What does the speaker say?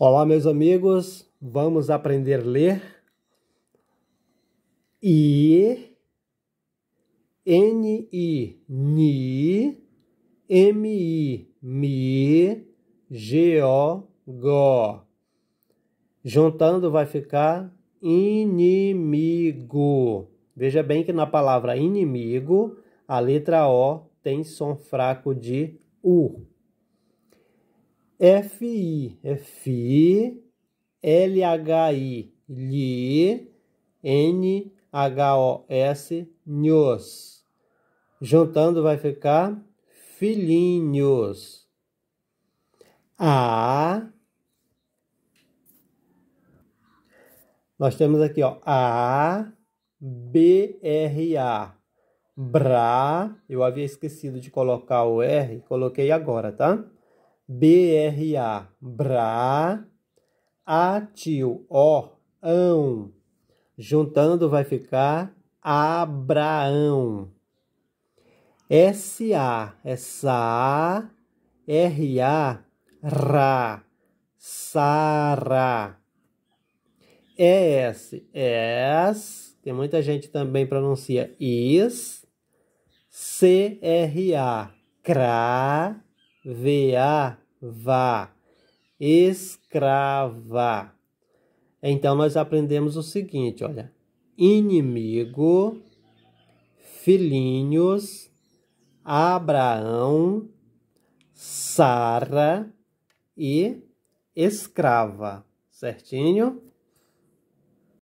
Olá, meus amigos, vamos aprender a ler I, N, I, Ni, M, I, Mi, G, O, Go. Juntando vai ficar inimigo. Veja bem que na palavra inimigo, a letra O tem som fraco de U. F FI, N LHI, o NHOS, NHOS. Juntando vai ficar filhinhos. A. Nós temos aqui, ó, A, B, R, A. Bra. Eu havia esquecido de colocar o R, coloquei agora, tá? BRA, BRA, ATIL, O, ÃO. Juntando vai ficar Abraão. SA, é SA, RA, RA, Sara. ES, ES, tem muita gente também pronuncia IS, CRA, CRA, va, va escrava. Então, nós aprendemos o seguinte, olha, inimigo, filhinhos, Abraão, Sara e escrava, certinho?